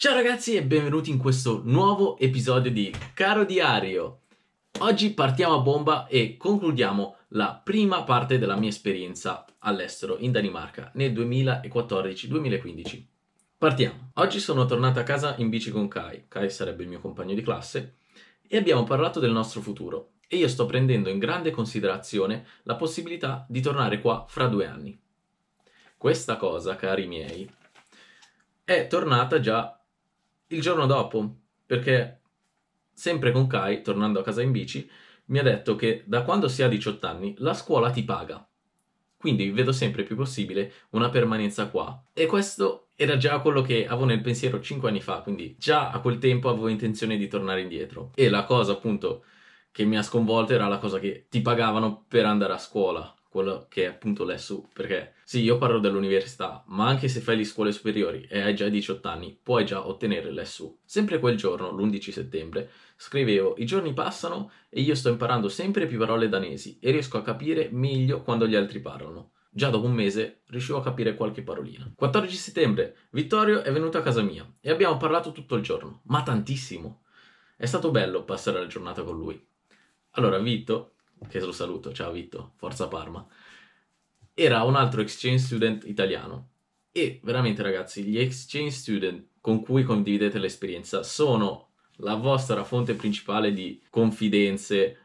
Ciao ragazzi e benvenuti in questo nuovo episodio di Caro Diario. Oggi partiamo a bomba e concludiamo la prima parte della mia esperienza all'estero in Danimarca nel 2014-2015. Partiamo. Oggi sono tornato a casa in bici con Kai. Kai sarebbe il mio compagno di classe e abbiamo parlato del nostro futuro e io sto prendendo in grande considerazione la possibilità di tornare qua fra due anni. Questa cosa, cari miei, è tornata già il giorno dopo, perché sempre con Kai, tornando a casa in bici, mi ha detto che da quando si ha 18 anni la scuola ti paga. Quindi vedo sempre più possibile una permanenza qua. E questo era già quello che avevo nel pensiero 5 anni fa, quindi già a quel tempo avevo intenzione di tornare indietro. E la cosa appunto che mi ha sconvolto era la cosa che ti pagavano per andare a scuola quello che è appunto l'ESU, perché sì, io parlo dell'università, ma anche se fai le scuole superiori e hai già 18 anni, puoi già ottenere l'ESU. Sempre quel giorno, l'11 settembre, scrivevo i giorni passano e io sto imparando sempre più parole danesi e riesco a capire meglio quando gli altri parlano. Già dopo un mese riuscivo a capire qualche parolina. 14 settembre, Vittorio è venuto a casa mia e abbiamo parlato tutto il giorno, ma tantissimo. È stato bello passare la giornata con lui. Allora, Vitto, che lo saluto, ciao Vitto, forza Parma, era un altro exchange student italiano. E veramente ragazzi, gli exchange student con cui condividete l'esperienza sono la vostra fonte principale di confidenze,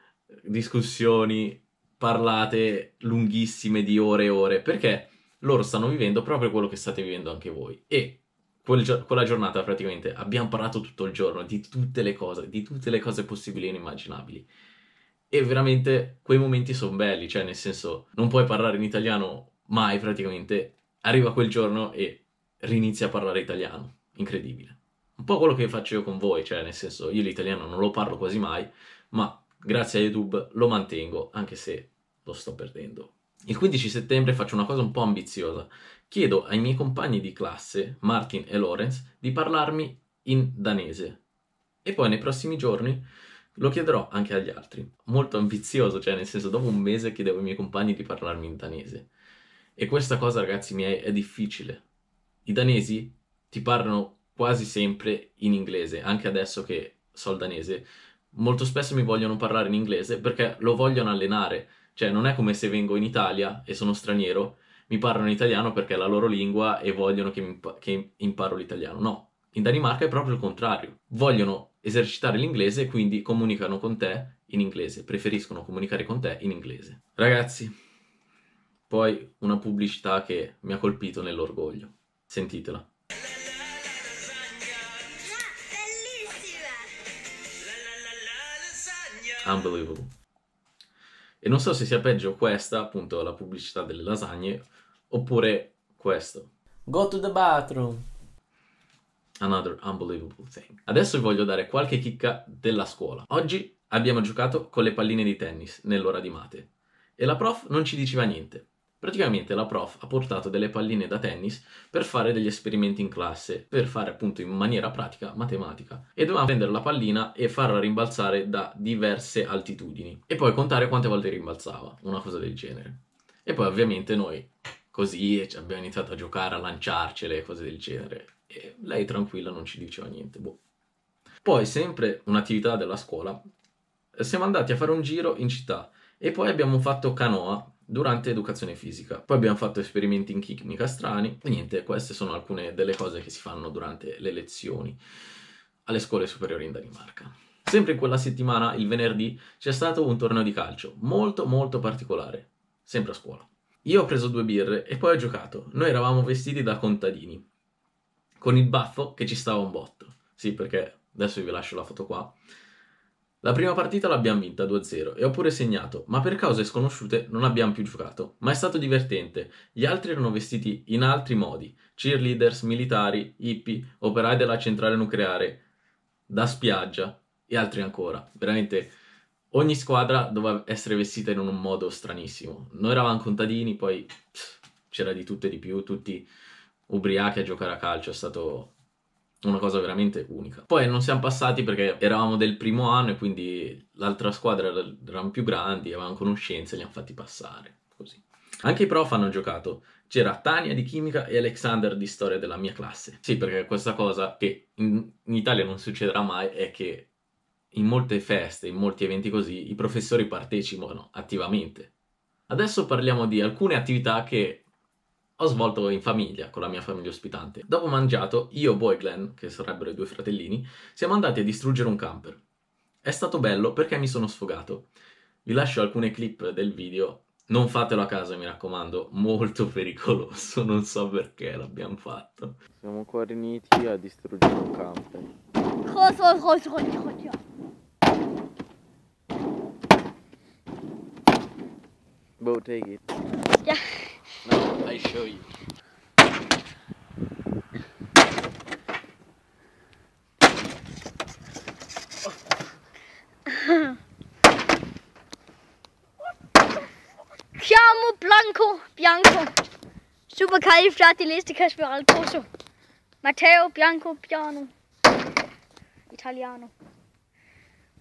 discussioni, parlate lunghissime di ore e ore, perché loro stanno vivendo proprio quello che state vivendo anche voi. E quel, quella giornata praticamente abbiamo parlato tutto il giorno di tutte le cose, di tutte le cose possibili e inimmaginabili e veramente quei momenti sono belli, cioè nel senso non puoi parlare in italiano mai praticamente, arriva quel giorno e rinizia a parlare italiano, incredibile. Un po' quello che faccio io con voi, cioè nel senso io l'italiano non lo parlo quasi mai, ma grazie a YouTube lo mantengo anche se lo sto perdendo. Il 15 settembre faccio una cosa un po' ambiziosa, chiedo ai miei compagni di classe, Martin e Lorenz, di parlarmi in danese e poi nei prossimi giorni lo chiederò anche agli altri. Molto ambizioso, cioè nel senso dopo un mese chiedevo ai miei compagni di parlarmi in danese. E questa cosa, ragazzi miei, è difficile. I danesi ti parlano quasi sempre in inglese, anche adesso che so il danese. Molto spesso mi vogliono parlare in inglese perché lo vogliono allenare. Cioè non è come se vengo in Italia e sono straniero, mi parlano italiano perché è la loro lingua e vogliono che, impa- che imparo l'italiano. No, in Danimarca è proprio il contrario. Vogliono esercitare l'inglese e quindi comunicano con te in inglese, preferiscono comunicare con te in inglese. Ragazzi, poi una pubblicità che mi ha colpito nell'orgoglio. Sentitela. Unbelievable. E non so se sia peggio questa, appunto, la pubblicità delle lasagne, oppure questo. Go to the bathroom. Another Unbelievable Thing. Adesso vi voglio dare qualche chicca della scuola. Oggi abbiamo giocato con le palline di tennis nell'ora di mate e la prof non ci diceva niente. Praticamente la prof ha portato delle palline da tennis per fare degli esperimenti in classe, per fare appunto in maniera pratica matematica. E doveva prendere la pallina e farla rimbalzare da diverse altitudini. E poi contare quante volte rimbalzava, una cosa del genere. E poi ovviamente noi così abbiamo iniziato a giocare, a lanciarcele cose del genere. E lei tranquilla non ci diceva niente. Boh. Poi, sempre un'attività della scuola, siamo andati a fare un giro in città e poi abbiamo fatto canoa durante educazione fisica. Poi abbiamo fatto esperimenti in chimica strani. E niente, queste sono alcune delle cose che si fanno durante le lezioni alle scuole superiori in Danimarca. Sempre in quella settimana, il venerdì, c'è stato un torneo di calcio molto molto particolare, sempre a scuola. Io ho preso due birre e poi ho giocato. Noi eravamo vestiti da contadini con il baffo che ci stava un botto. Sì, perché adesso vi lascio la foto qua. La prima partita l'abbiamo vinta 2-0 e ho pure segnato, ma per cause sconosciute non abbiamo più giocato. Ma è stato divertente. Gli altri erano vestiti in altri modi: cheerleaders, militari, hippie, operai della centrale nucleare, da spiaggia e altri ancora. Veramente ogni squadra doveva essere vestita in un modo stranissimo. Noi eravamo contadini, poi c'era di tutto e di più, tutti ubriachi a giocare a calcio, è stato una cosa veramente unica. Poi non siamo passati perché eravamo del primo anno e quindi l'altra squadra erano più grandi, avevano conoscenze e li hanno fatti passare, così. Anche i prof hanno giocato. C'era Tania di chimica e Alexander di storia della mia classe. Sì, perché questa cosa che in Italia non succederà mai è che in molte feste, in molti eventi così, i professori partecipano attivamente. Adesso parliamo di alcune attività che ho svolto in famiglia, con la mia famiglia ospitante. Dopo mangiato, io, Bo e Glenn, che sarebbero i due fratellini, siamo andati a distruggere un camper. È stato bello perché mi sono sfogato. Vi lascio alcune clip del video. Non fatelo a casa, mi raccomando, molto pericoloso, non so perché l'abbiamo fatto. Siamo qua riuniti a distruggere un camper. Cosa, boh, take it. Yeah. I show you. Chiamo Blanco Bianco. Super Califratiliste Casperalcoso. Matteo Bianco Piano. Italiano.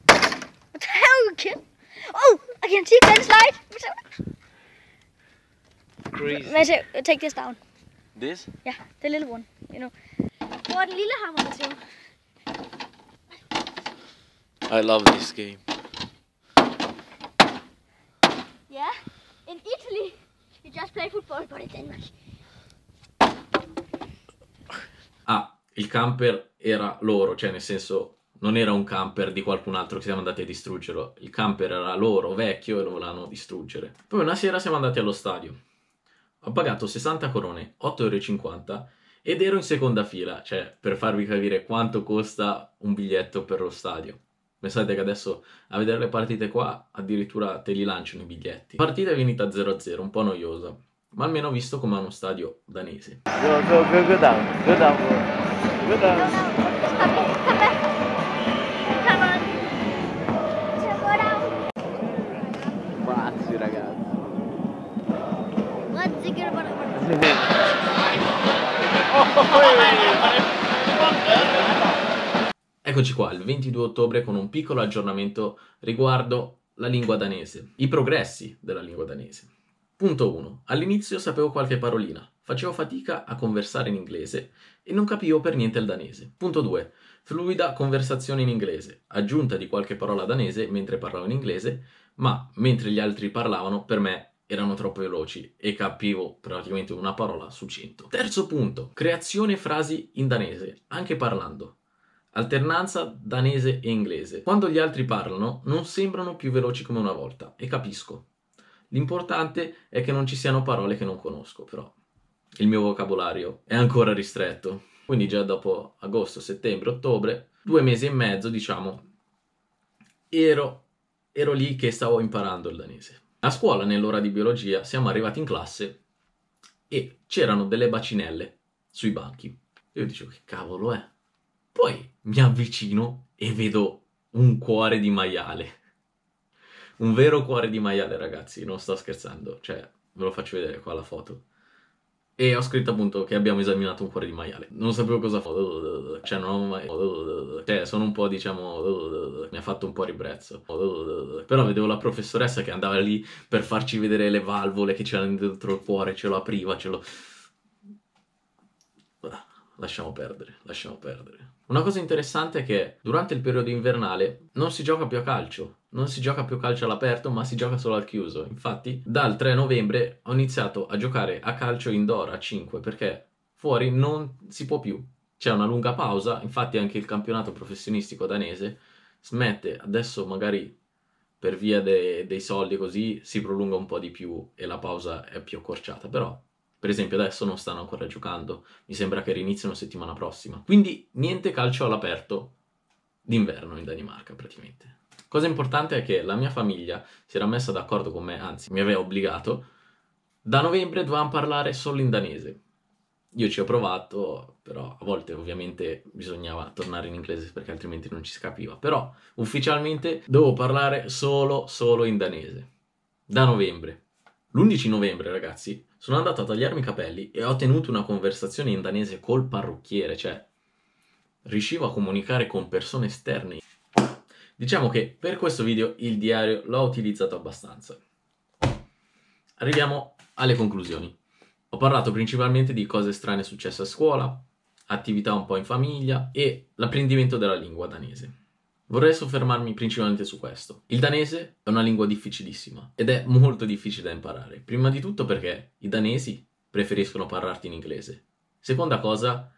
Matteo kid? Oh, I can see Ben's slide. crazy. Mads, er take this down. This? Yeah, the er little one, you know. Og er den lille hammer til. I love this game. Yeah, in Italy, you just play football, but in Denmark. Ah, il camper era loro, cioè nel senso non era un camper di qualcun altro che siamo andati a distruggerlo. Il camper era loro, vecchio, e lo volevano distruggere. Poi una sera siamo andati allo stadio. Ho pagato 60 corone, 8,50 euro ed ero in seconda fila, cioè per farvi capire quanto costa un biglietto per lo stadio. Pensate che adesso a vedere le partite qua addirittura te li lanciano i biglietti. partita è finita 0-0, un po' noiosa, ma almeno visto come è uno stadio danese. Go, go, go, go down, go down, go down. Eccoci qua, il 22 ottobre, con un piccolo aggiornamento riguardo la lingua danese, i progressi della lingua danese. Punto 1. All'inizio sapevo qualche parolina, facevo fatica a conversare in inglese e non capivo per niente il danese. Punto 2. Fluida conversazione in inglese, aggiunta di qualche parola danese mentre parlavo in inglese, ma mentre gli altri parlavano, per me erano troppo veloci e capivo praticamente una parola su 100. Terzo punto, creazione frasi in danese, anche parlando. Alternanza danese e inglese. Quando gli altri parlano non sembrano più veloci come una volta e capisco. L'importante è che non ci siano parole che non conosco, però il mio vocabolario è ancora ristretto. Quindi già dopo agosto, settembre, ottobre, due mesi e mezzo, diciamo, ero, ero lì che stavo imparando il danese. A scuola, nell'ora di biologia, siamo arrivati in classe e c'erano delle bacinelle sui banchi. Io dicevo, che cavolo è? Poi mi avvicino e vedo un cuore di maiale. Un vero cuore di maiale, ragazzi, non sto scherzando. Cioè, ve lo faccio vedere qua la foto. E ho scritto appunto che abbiamo esaminato un cuore di maiale. Non sapevo cosa fare. Cioè, non ho mai. Cioè, sono un po', diciamo. Mi ha fatto un po' ribrezzo. Però vedevo la professoressa che andava lì per farci vedere le valvole che c'erano dentro il cuore, ce lo apriva, ce lo. Lasciamo perdere, lasciamo perdere. Una cosa interessante è che durante il periodo invernale non si gioca più a calcio, non si gioca più calcio all'aperto, ma si gioca solo al chiuso. Infatti, dal 3 novembre ho iniziato a giocare a calcio indoor a 5 perché fuori non si può più. C'è una lunga pausa, infatti anche il campionato professionistico danese smette adesso magari per via de- dei soldi così si prolunga un po' di più e la pausa è più accorciata, però per esempio adesso non stanno ancora giocando, mi sembra che riniziano settimana prossima. Quindi niente calcio all'aperto d'inverno in Danimarca praticamente. Cosa importante è che la mia famiglia si era messa d'accordo con me, anzi mi aveva obbligato, da novembre dovevamo parlare solo in danese. Io ci ho provato, però a volte ovviamente bisognava tornare in inglese perché altrimenti non ci si capiva. Però ufficialmente devo parlare solo, solo in danese. Da novembre. L'11 novembre, ragazzi, sono andato a tagliarmi i capelli e ho tenuto una conversazione in danese col parrucchiere, cioè riuscivo a comunicare con persone esterne. Diciamo che per questo video il diario l'ho utilizzato abbastanza. Arriviamo alle conclusioni. Ho parlato principalmente di cose strane successe a scuola, attività un po' in famiglia e l'apprendimento della lingua danese. Vorrei soffermarmi principalmente su questo. Il danese è una lingua difficilissima ed è molto difficile da imparare. Prima di tutto perché i danesi preferiscono parlarti in inglese. Seconda cosa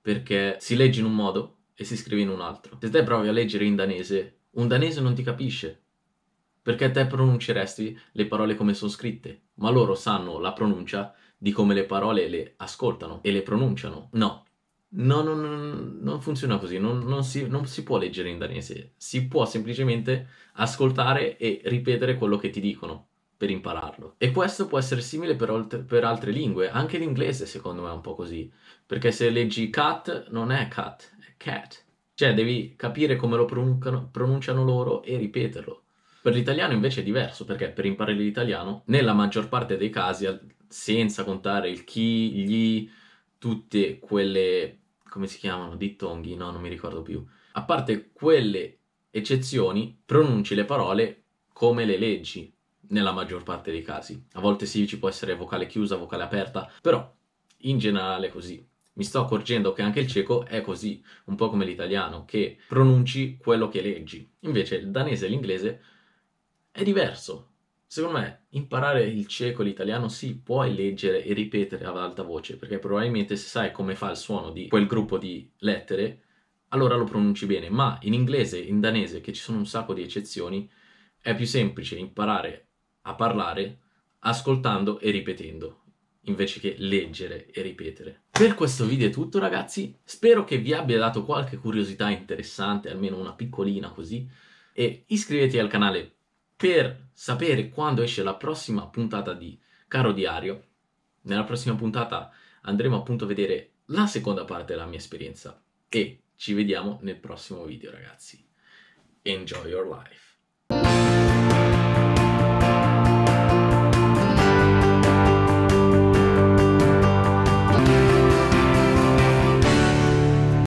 perché si legge in un modo e si scrive in un altro. Se te provi a leggere in danese, un danese non ti capisce perché te pronunceresti le parole come sono scritte, ma loro sanno la pronuncia di come le parole le ascoltano e le pronunciano. No, No, no, non funziona così, non, non, si, non, si, può leggere in danese, si può semplicemente ascoltare e ripetere quello che ti dicono per impararlo. E questo può essere simile per, olt- per altre lingue, anche l'inglese secondo me è un po' così, perché se leggi cat non è cat, è cat, cioè devi capire come lo pronun- pronunciano loro e ripeterlo. Per l'italiano invece è diverso, perché per imparare l'italiano, nella maggior parte dei casi, senza contare il chi, gli, tutte quelle come si chiamano, dittonghi, no, non mi ricordo più. A parte quelle eccezioni, pronunci le parole come le leggi, nella maggior parte dei casi. A volte sì, ci può essere vocale chiusa, vocale aperta, però in generale è così. Mi sto accorgendo che anche il cieco è così, un po' come l'italiano, che pronunci quello che leggi. Invece il danese e l'inglese è diverso, Secondo me, imparare il cieco l'italiano si sì, puoi leggere e ripetere ad alta voce, perché probabilmente se sai come fa il suono di quel gruppo di lettere, allora lo pronunci bene, ma in inglese, in danese, che ci sono un sacco di eccezioni, è più semplice imparare a parlare ascoltando e ripetendo, invece che leggere e ripetere. Per questo video è tutto ragazzi, spero che vi abbia dato qualche curiosità interessante, almeno una piccolina così, e iscrivetevi al canale per sapere quando esce la prossima puntata di Caro Diario. Nella prossima puntata andremo appunto a vedere la seconda parte della mia esperienza e ci vediamo nel prossimo video ragazzi. Enjoy your life!